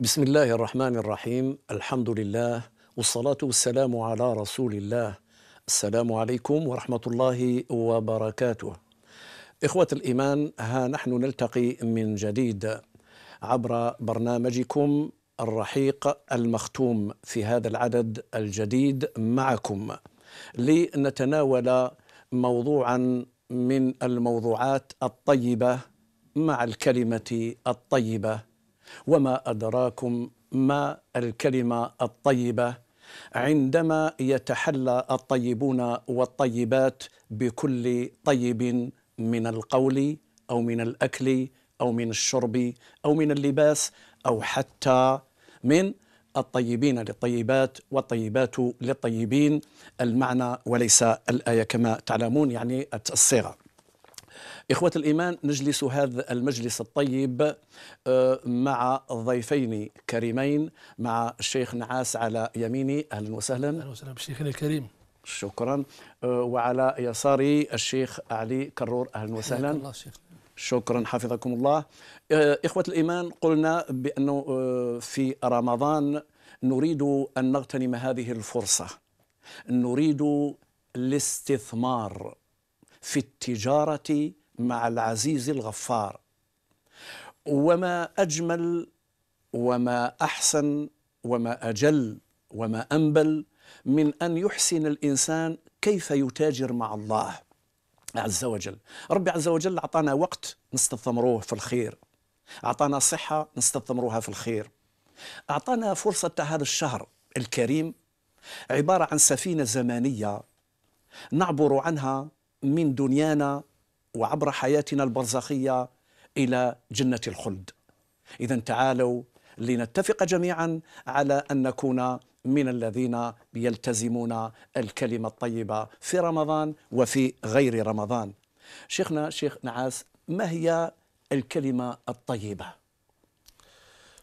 بسم الله الرحمن الرحيم الحمد لله والصلاة والسلام على رسول الله السلام عليكم ورحمة الله وبركاته إخوة الإيمان ها نحن نلتقي من جديد عبر برنامجكم الرحيق المختوم في هذا العدد الجديد معكم لنتناول موضوعا من الموضوعات الطيبة مع الكلمة الطيبة وما أدراكم ما الكلمة الطيبة عندما يتحلى الطيبون والطيبات بكل طيب من القول أو من الأكل أو من الشرب أو من اللباس أو حتى من الطيبين للطيبات والطيبات للطيبين المعنى وليس الآية كما تعلمون يعني الصيغة إخوة الإيمان نجلس هذا المجلس الطيب آه، مع ضيفين كريمين مع الشيخ نعاس على يميني أهلا وسهلا أهلا وسهلا بالشيخنا الكريم شكرا آه، وعلى يساري الشيخ علي كرور أهلا وسهلا الله شكرا حفظكم الله آه، إخوة الإيمان قلنا بأنه في رمضان نريد أن نغتنم هذه الفرصة نريد الاستثمار في التجارة مع العزيز الغفار وما اجمل وما احسن وما اجل وما انبل من ان يحسن الانسان كيف يتاجر مع الله عز وجل ربي عز وجل اعطانا وقت نستثمروه في الخير اعطانا صحه نستثمروها في الخير اعطانا فرصه هذا الشهر الكريم عباره عن سفينه زمانيه نعبر عنها من دنيانا وعبر حياتنا البرزخية إلى جنة الخلد إذا تعالوا لنتفق جميعا على أن نكون من الذين يلتزمون الكلمة الطيبة في رمضان وفي غير رمضان شيخنا شيخ نعاس ما هي الكلمة الطيبة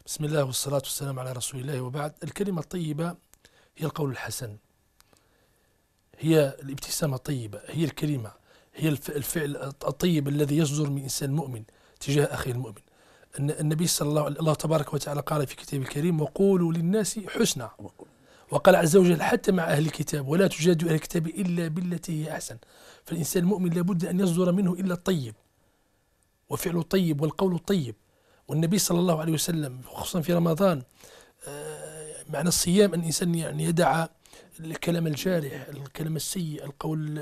بسم الله والصلاة والسلام على رسول الله وبعد الكلمة الطيبة هي القول الحسن هي الابتسامة الطيبة هي الكلمة هي الفعل الطيب الذي يصدر من إنسان مؤمن تجاه أخيه المؤمن أن النبي صلى الله عليه الله تبارك وتعالى قال في كتابه الكريم وقولوا للناس حسنا وقال عز وجل حتى مع أهل الكتاب ولا تجادلوا أهل الكتاب إلا بالتي هي أحسن فالإنسان المؤمن لابد أن يصدر منه إلا الطيب وفعل الطيب والقول الطيب والنبي صلى الله عليه وسلم خصوصا في رمضان آه، معنى الصيام أن الإنسان يعني يدع الكلام الجارح الكلام السيء القول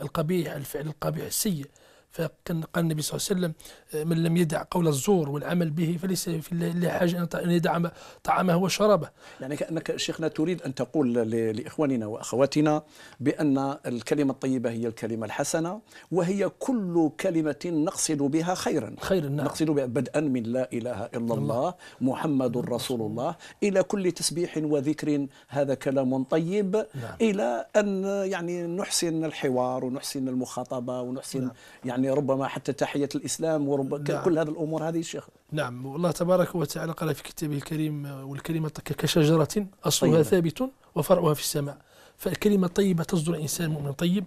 القبيح الفعل القبيح السيء فكان قال النبي صلى الله عليه وسلم آه، من لم يدع قول الزور والعمل به فليس في الله حاجة أن يدع طعامه وشرابه يعني كأنك شيخنا تريد أن تقول لإخواننا وأخواتنا بأن الكلمة الطيبة هي الكلمة الحسنة وهي كل كلمة نقصد بها خيرا خيرا نعم. نقصد بها بدءا من لا إله إلا الله, الله محمد رسول الله إلى كل تسبيح وذكر هذا كلام طيب نعم. إلى أن يعني نحسن الحوار ونحسن المخاطبة ونحسن نعم. يعني يعني ربما حتى تحية الإسلام وربما نعم. كل هذه الأمور هذه شيخ نعم والله تبارك وتعالى قال في كتابه الكريم والكلمة كشجرة أصلها طيبة. ثابت وفرعها في السماء فالكلمة الطيبة تصدر إنسان مؤمن طيب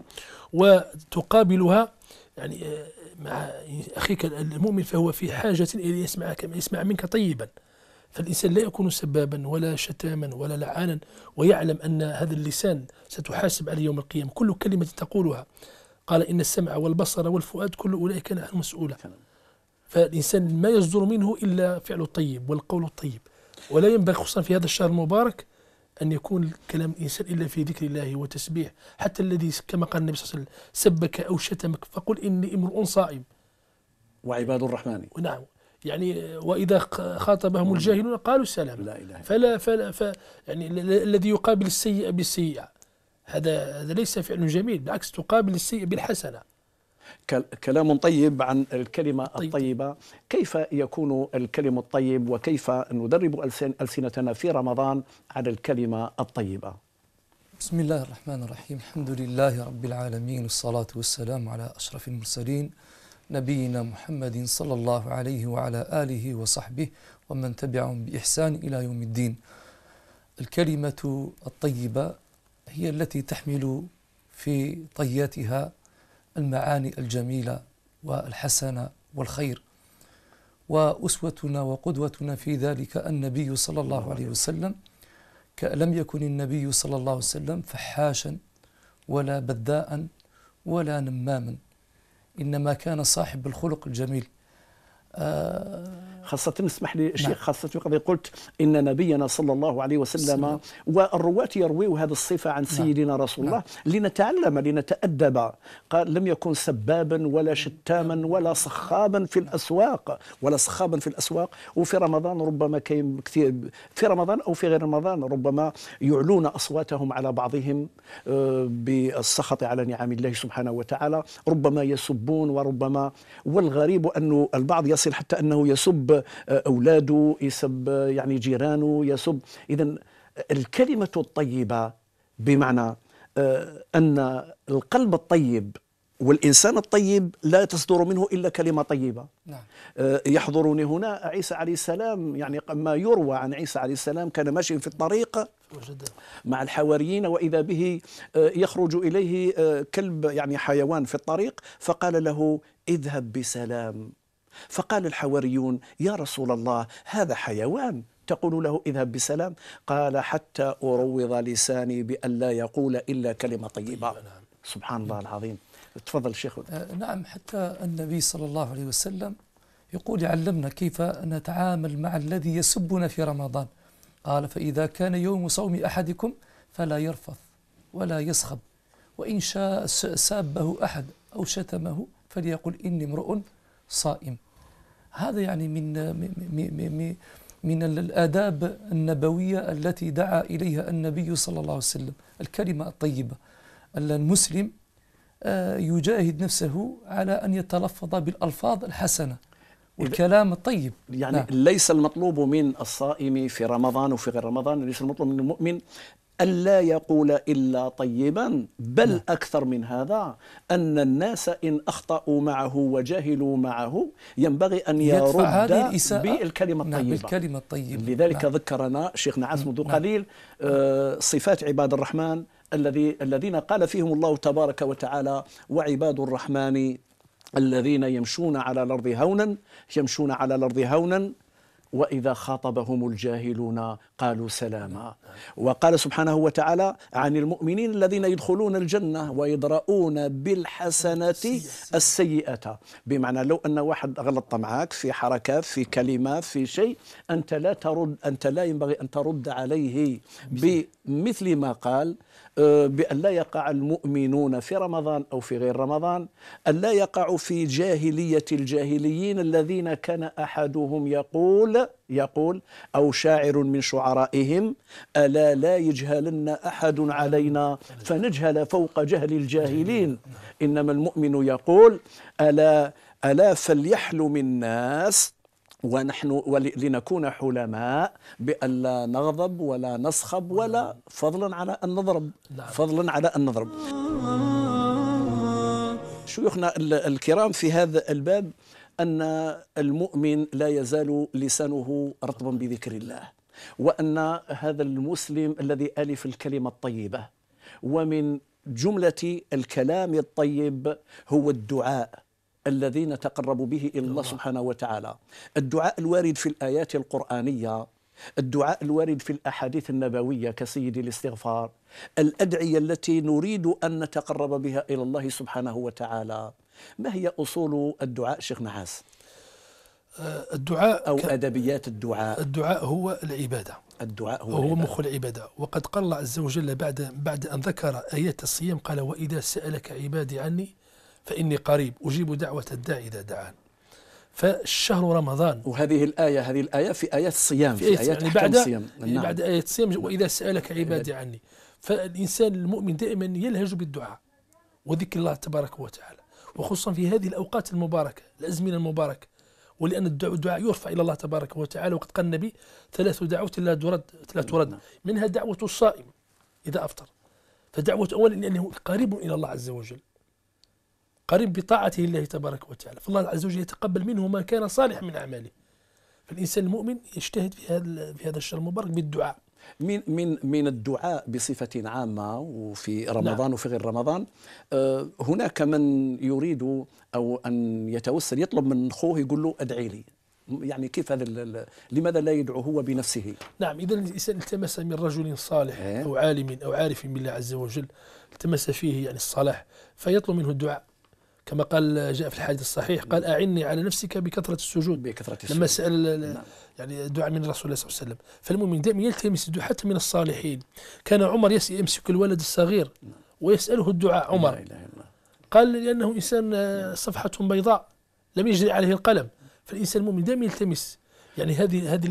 وتقابلها يعني آه، مع أخيك المؤمن فهو في حاجة إلى يسمعك يسمع منك طيبا فالإنسان لا يكون سبابا ولا شتاما ولا لعانا ويعلم أن هذا اللسان ستحاسب عليه يوم القيامة كل كلمة تقولها قال إن السمع والبصر والفؤاد كل أولئك كان عنه مسؤولا فالإنسان ما يصدر منه إلا فعل الطيب والقول الطيب ولا ينبغي خصوصا في هذا الشهر المبارك أن يكون كلام الإنسان إلا في ذكر الله وتسبيح حتى الذي كما قال النبي صلى الله عليه وسلم سبك أو شتمك فقل إني امرؤ صائم وعباد الرحمن نعم يعني واذا خاطبهم نعم. الجاهلون قالوا سلام لا اله فلا فلا ف يعني الذي يقابل السيئه بالسيئه هذا هذا ليس فعل جميل بالعكس تقابل السيء بالحسنه كلام طيب عن الكلمة طيب. الطيبة كيف يكون الكلم الطيب وكيف ندرب ألسنتنا في رمضان على الكلمة الطيبة بسم الله الرحمن الرحيم الحمد لله رب العالمين والصلاة والسلام على أشرف المرسلين نبينا محمد صلى الله عليه وعلى آله وصحبه ومن تبعهم بإحسان إلى يوم الدين الكلمة الطيبة هي التي تحمل في طياتها المعاني الجميلة والحسنة والخير وأسوتنا وقدوتنا في ذلك النبي صلى الله عليه وسلم لم يكن النبي صلى الله عليه وسلم فحاشا ولا بداء ولا نماما إنما كان صاحب الخلق الجميل آه خاصة اسمح لي شيخ نعم. خاصة قد قلت إن نبينا صلى الله عليه وسلم والرواة يرويوا هذه الصفة عن نعم. سيدنا رسول الله نعم. لنتعلم لنتأدب قال لم يكن سبابا ولا شتاما ولا صخابا في الأسواق ولا صخابا في الأسواق وفي رمضان ربما كاين كثير في رمضان أو في غير رمضان ربما يعلون أصواتهم على بعضهم آه، بالسخط على نعم الله سبحانه وتعالى ربما يسبون وربما والغريب أنه البعض يصل حتى أنه يسب آه، اولاده يسب يعني جيرانه يسب اذا الكلمه الطيبه بمعنى آه، ان القلب الطيب والإنسان الطيب لا تصدر منه إلا كلمة طيبة نعم. آه، يحضرني هنا عيسى عليه السلام يعني ما يروى عن عيسى عليه السلام كان ماشي في الطريق مع الحواريين وإذا به يخرج إليه كلب يعني حيوان في الطريق فقال له اذهب بسلام فقال الحواريون يا رسول الله هذا حيوان تقول له اذهب بسلام قال حتى أروض لساني بأن لا يقول إلا كلمة طيبة نعم. سبحان الله العظيم تفضل شيخ نعم حتى النبي صلى الله عليه وسلم يقول يعلمنا كيف نتعامل مع الذي يسبنا في رمضان قال فإذا كان يوم صوم أحدكم فلا يرفث ولا يصخب وإن شاء سابه أحد أو شتمه فليقل إني امرؤ صائم هذا يعني من من الآداب النبوية التي دعا إليها النبي صلى الله عليه وسلم الكلمة الطيبة أن المسلم آه، يجاهد نفسه على أن يتلفظ بالألفاظ الحسنة والكلام الطيب يعني نعم. ليس المطلوب من الصائم في رمضان وفي غير رمضان ليس المطلوب من المؤمن ألا يقول إلا طيبا بل نعم. أكثر من هذا أن الناس إن أخطأوا معه وجهلوا معه ينبغي أن يرد هذه بالكلمة نعم، الطيبة نعم بالكلمة الطيبة لذلك نعم ذكرنا شيخنا عاصم منذ نعم،, نعم قليل آه، صفات عباد الرحمن الذي الذين قال فيهم الله تبارك وتعالى وعباد الرحمن الذين يمشون على الأرض هونا يمشون على الأرض هونا واذا خاطبهم الجاهلون قالوا سلاما وقال سبحانه وتعالى عن المؤمنين الذين يدخلون الجنه ويدرؤون بالحسنه السيئه بمعنى لو ان واحد غلط معك في حركه في كلمه في شيء انت لا ترد انت لا ينبغي ان ترد عليه بمثل ما قال آه، بأن لا يقع المؤمنون في رمضان أو في غير رمضان أن لا يقعوا في جاهلية الجاهليين الذين كان أحدهم يقول يقول أو شاعر من شعرائهم ألا لا يجهلن أحد علينا فنجهل فوق جهل الجاهلين إنما المؤمن يقول ألا ألا فليحلم الناس ونحن ولنكون حلماء بألا نغضب ولا نصخب ولا فضلا على أن نضرب نعم. فضلا على أن نضرب شيوخنا الكرام في هذا الباب أن المؤمن لا يزال لسانه رطبا بذكر الله وأن هذا المسلم الذي ألف الكلمة الطيبة ومن جملة الكلام الطيب هو الدعاء الذي نتقرب به إلى الله سبحانه وتعالى الدعاء الوارد في الآيات القرآنية الدعاء الوارد في الأحاديث النبوية كسيد الاستغفار الأدعية التي نريد أن نتقرب بها إلى الله سبحانه وتعالى ما هي أصول الدعاء شيخ نعاس؟ آه، الدعاء أو ك... أدبيات الدعاء الدعاء هو العبادة الدعاء هو, هو مخ العبادة وقد قال الله عز وجل بعد بعد أن ذكر آيات الصيام قال وإذا سألك عبادي عني فإني قريب أجيب دعوة الداع إذا دعان فالشهر رمضان وهذه الآية هذه الآية في آيات الصيام في, آيات, في آية آيات يعني بعد الصيام يعني نعم. بعد آية الصيام نعم. وإذا سألك عبادي عني فالإنسان المؤمن دائما يلهج بالدعاء وذكر الله تبارك وتعالى وخصوصا في هذه الأوقات المباركة الأزمنة المباركة ولأن الدعاء يرفع إلى الله تبارك وتعالى وقد قال النبي ثلاث دعوات لا ترد لا ترد نعم. منها دعوة الصائم إذا أفطر فدعوة أولا لأنه قريب إلى الله عز وجل قريب بطاعته لله تبارك وتعالى فالله عز وجل يتقبل منه ما كان صالحا من أعماله فالإنسان المؤمن يجتهد في هذا في هذا الشهر المبارك بالدعاء من من من الدعاء بصفه عامه وفي نعم. رمضان نعم. وفي غير رمضان آه، هناك من يريد او ان يتوسل يطلب من اخوه يقول له ادعي لي يعني كيف هذا لماذا لا يدعو هو بنفسه؟ نعم اذا الانسان التمس من رجل صالح إيه. او عالم او عارف بالله عز وجل التمس فيه يعني الصلاح فيطلب منه الدعاء كما قال جاء في الحديث الصحيح قال أعني على نفسك بكثرة السجود بكثرة السجود لما سأل نعم. يعني دعاء من الرسول الله صلى الله عليه وسلم فالمؤمن دائما يلتمس الدعاء حتى من الصالحين كان عمر يمسك الولد الصغير نعم. ويسأله الدعاء عمر لا إله إلا الله. قال لأنه إنسان نعم. صفحة بيضاء لم يجري عليه القلم فالإنسان المؤمن دائما يلتمس يعني هذه هذه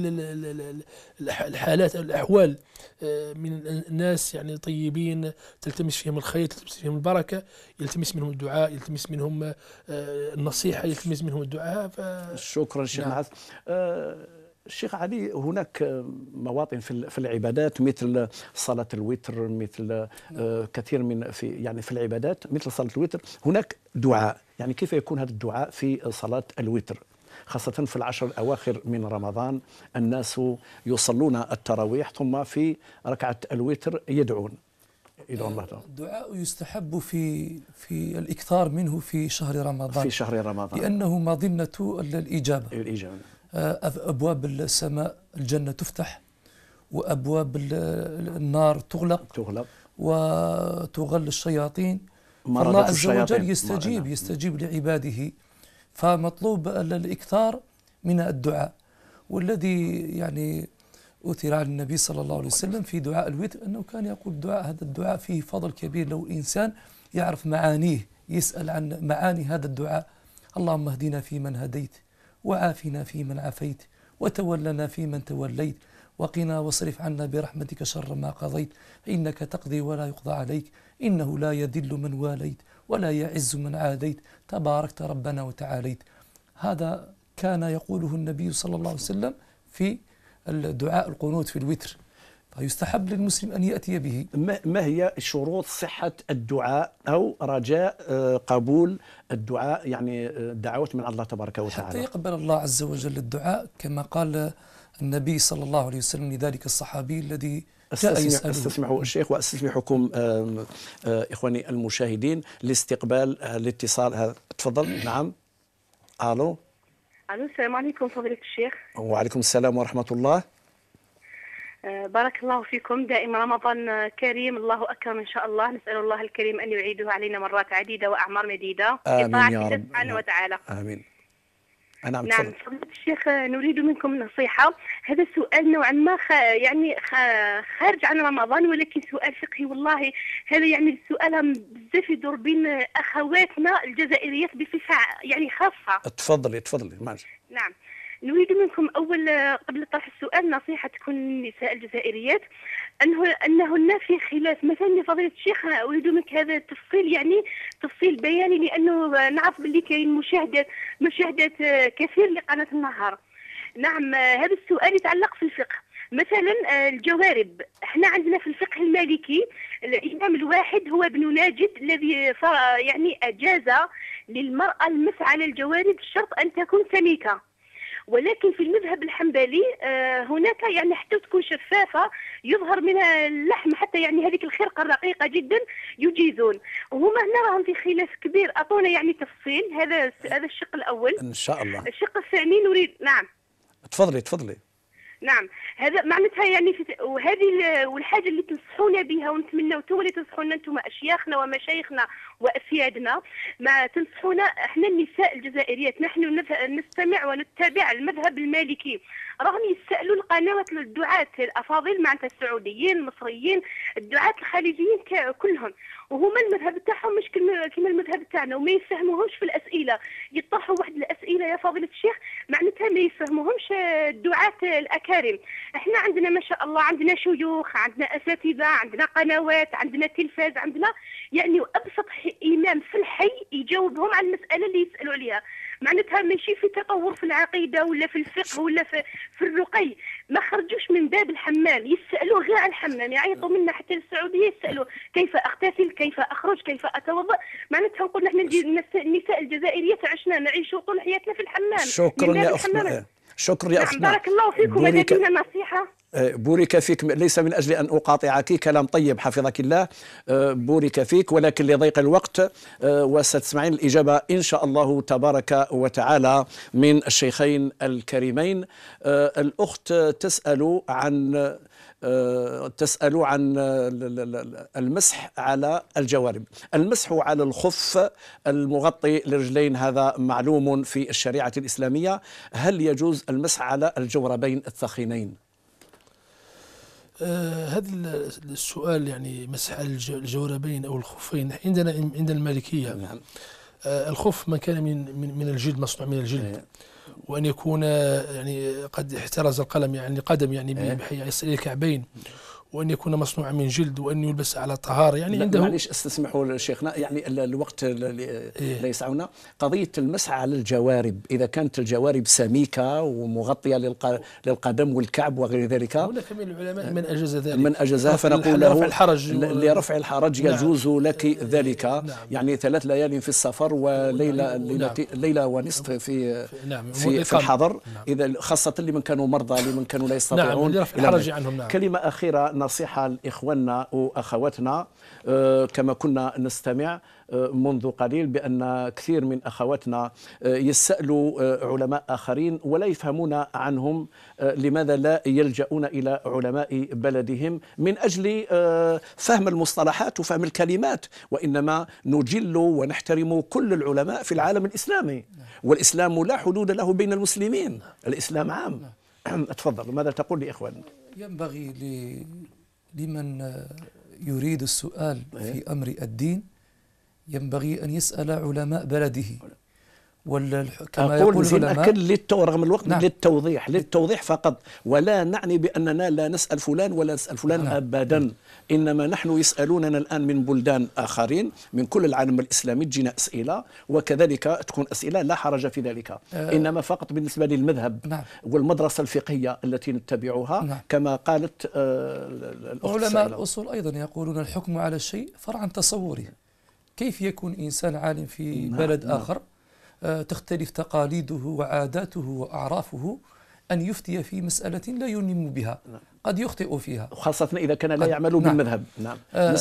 الحالات الاحوال آه، من الناس يعني طيبين تلتمس فيهم الخير تلتمس فيهم البركه يلتمس منهم الدعاء يلتمس منهم آه، النصيحه يلتمس منهم الدعاء ف... شكرا شيخ نعم. الشيخ آه، علي هناك مواطن في العبادات مثل صلاة الوتر مثل نعم. كثير من في يعني في العبادات مثل صلاة الوتر هناك دعاء يعني كيف يكون هذا الدعاء في صلاة الوتر خاصة في العشر الأواخر من رمضان الناس يصلون التراويح ثم في ركعة الوتر يدعون يدعو آه، الله الدعاء يستحب في في الاكثار منه في شهر رمضان في شهر رمضان لانه مظنه الاجابه الاجابه آه، ابواب السماء الجنه تفتح وابواب النار تغلق تغلق وتغل الشياطين الله عز وجل يستجيب يستجيب لعباده فمطلوب الاكثار من الدعاء والذي يعني أثر عن النبي صلى الله عليه وسلم في دعاء الوتر أنه كان يقول دعاء هذا الدعاء فيه فضل كبير لو إنسان يعرف معانيه يسأل عن معاني هذا الدعاء اللهم اهدنا فيمن هديت وعافنا فيمن عافيت وتولنا فيمن توليت وقنا واصرف عنا برحمتك شر ما قضيت فإنك تقضي ولا يقضى عليك إنه لا يذل من واليت ولا يعز من عاديت تباركت ربنا وتعاليت هذا كان يقوله النبي صلى الله عليه وسلم في الدعاء القنوت في الوتر فيستحب للمسلم أن يأتي به ما هي شروط صحة الدعاء أو رجاء آه، قبول الدعاء يعني آه، دعوة من الله تبارك وتعالى حتى يقبل الله عز وجل الدعاء كما قال النبي صلى الله عليه وسلم لذلك الصحابي الذي استسمح, الشيخ واستسمحكم آه، اخواني المشاهدين لاستقبال الاتصال تفضل نعم الو الو السلام عليكم فضيله الشيخ وعليكم السلام ورحمه الله آه، بارك الله فيكم دائما رمضان كريم الله أكرم إن شاء الله نسأل الله الكريم أن يعيده علينا مرات عديدة وأعمار مديدة آمين يا رب سبحانه وتعالى آمين نعم نعم فضيلة الشيخ نريد منكم نصيحة هذا السؤال نوعا ما خ... يعني خ... خارج عن رمضان ولكن سؤال فقهي والله هذا يعني السؤال بزاف يدور بين أخواتنا الجزائريات بصفة يعني خاصة تفضلي تفضلي ماشي نعم نريد منكم أول قبل طرح السؤال نصيحة تكون للنساء الجزائريات انه انهن في خلاف مثلا لفضيله الشيخ اريد منك هذا التفصيل يعني تفصيل بياني لانه نعرف باللي كاين مشاهدات مشاهدات آه، كثير لقناه النهار نعم آه، هذا السؤال يتعلق في الفقه مثلا آه، الجوارب احنا عندنا في الفقه المالكي الامام الواحد هو ابن ناجد الذي يعني اجاز للمراه المس على الجوارب بشرط ان تكون سميكه ولكن في المذهب الحنبلي آه، هناك يعني حتى تكون شفافه يظهر منها اللحم حتى يعني هذيك الخرقه الرقيقه جدا يجيزون وهما هنا راهم في خلاف كبير اعطونا يعني تفصيل هذا هذا الشق الاول ان شاء الله الشق الثاني نريد نعم تفضلي تفضلي نعم هذا معناتها يعني في... وهذه والحاجه اللي تنصحونا بها ونتمنى اللي تنصحونا انتم اشياخنا ومشايخنا واسيادنا ما تنصحونا احنا النساء الجزائريات نحن نستمع ونتبع المذهب المالكي رغم يسالوا القنوات الدعاة الافاضل معناتها السعوديين المصريين الدعاة الخليجيين كلهم وهما المذهب تاعهم مش كما المذهب تاعنا وما يفهموهمش في الاسئله يطرحوا واحد الاسئله يا فاضل الشيخ معناتها ما يفهموهمش الدعاة الاكاديميين الكريم احنا عندنا ما شاء الله عندنا شيوخ عندنا اساتذه عندنا قنوات عندنا تلفاز عندنا يعني ابسط امام في الحي يجاوبهم على المساله اللي يسالوا عليها معناتها ماشي في تطور في العقيده ولا في الفقه ولا في, في الرقي ما خرجوش من باب الحمام يسالوا غير على الحمام يعيطوا منا حتى السعوديه يسالوا كيف اغتسل كيف اخرج كيف اتوضا معناتها نقول احنا النساء الجزائريه عشنا نعيشوا طول حياتنا في الحمام شكرا يا اختي شكرا يا اختنا نعم بارك الله فيكم هذه نصيحه أه، بورك فيك ليس من أجل أن أقاطعك كلام طيب حفظك الله أه، بورك فيك ولكن لضيق الوقت أه، وستسمعين الإجابة إن شاء الله تبارك وتعالى من الشيخين الكريمين الأخت تسأل عن تسأل عن المسح على الجوارب المسح على الخف المغطي للرجلين هذا معلوم في الشريعة الإسلامية هل يجوز المسح على الجوربين الثخينين آه، هذا السؤال يعني مسح الجوربين او الخفين عندنا عند المالكيه نعم. آه، الخف ما كان من من, الجلد مصنوع من الجلد ايه. وان يكون آه، يعني قد احترز القلم يعني قدم يعني إيه. بحيث يصل الى الكعبين وأن يكون مصنوعا من جلد وأن يلبس على طهارة يعني عنده معليش استسمحوا شيخنا يعني الوقت إيه. لا يسعنا قضية المسعى على الجوارب إذا كانت الجوارب سميكة ومغطية للقدم والكعب وغير ذلك هناك من العلماء من أجاز ذلك من أجازها فنقول له لرفع الحرج لرفع الحرج نعم. يجوز نعم لك آه، آه، ذلك نعم يعني ثلاث ليال في السفر وليلة نعم ليلة ونصف في نعم في, في الحضر نعم. إذا خاصة لمن كانوا مرضى لمن كانوا لا نعم، يستطيعون نعم الحرج عنهم نعم كلمة أخيرة نصيحه لاخواننا واخواتنا أه، كما كنا نستمع أه، منذ قليل بان كثير من اخواتنا أه، يسالوا علماء اخرين ولا يفهمون عنهم لماذا لا يلجؤون الى علماء بلدهم من اجل فهم المصطلحات وفهم الكلمات وانما نجل ونحترم كل العلماء في العالم الاسلامي والاسلام لا حدود له بين المسلمين الاسلام عام تفضل ماذا تقول لإخواننا ينبغي ل... لمن آه، يريد السؤال في إيه. أمر الدين ينبغي أن يسأل علماء بلده ولا كما أقول يقول أكل للتو رغم الوقت نعم. للتوضيح للتوضيح فقط ولا نعني بأننا لا نسأل فلان ولا نسأل فلان نعم. أبدا إنما نحن يسألوننا الآن من بلدان آخرين من كل العالم الإسلامي تجينا أسئلة وكذلك تكون أسئلة لا حرج في ذلك آه. إنما فقط بالنسبة للمذهب نعم. والمدرسة الفقهية التي نتبعها نعم. كما قالت آه، الأخت علماء الأصول أيضا يقولون الحكم على الشيء فرعا تصوري كيف يكون إنسان عالم في نعم. بلد نعم. آخر آه، تختلف تقاليده وعاداته وأعرافه أن يفتي في مسألة لا يلم بها نعم. قد يخطئ فيها وخاصة إذا كان لا يعمل نعم. بالمذهب نعم آه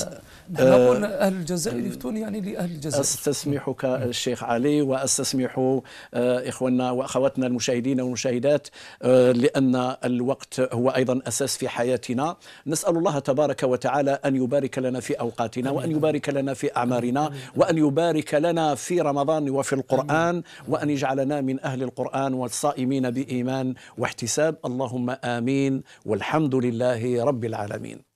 نقول آه أهل الجزائر آه، يفتون يعني لأهل الجزائر أستسمحك نعم. الشيخ علي وأستسمح آه إخواننا وأخواتنا المشاهدين والمشاهدات آه لأن الوقت هو أيضا أساس في حياتنا نسأل الله تبارك وتعالى أن يبارك لنا في أوقاتنا وأن يبارك لنا في أعمارنا وأن يبارك لنا في رمضان وفي القرآن وأن يجعلنا من أهل القرآن والصائمين بإيمان واحتساب اللهم آمين والحمد لله رب العالمين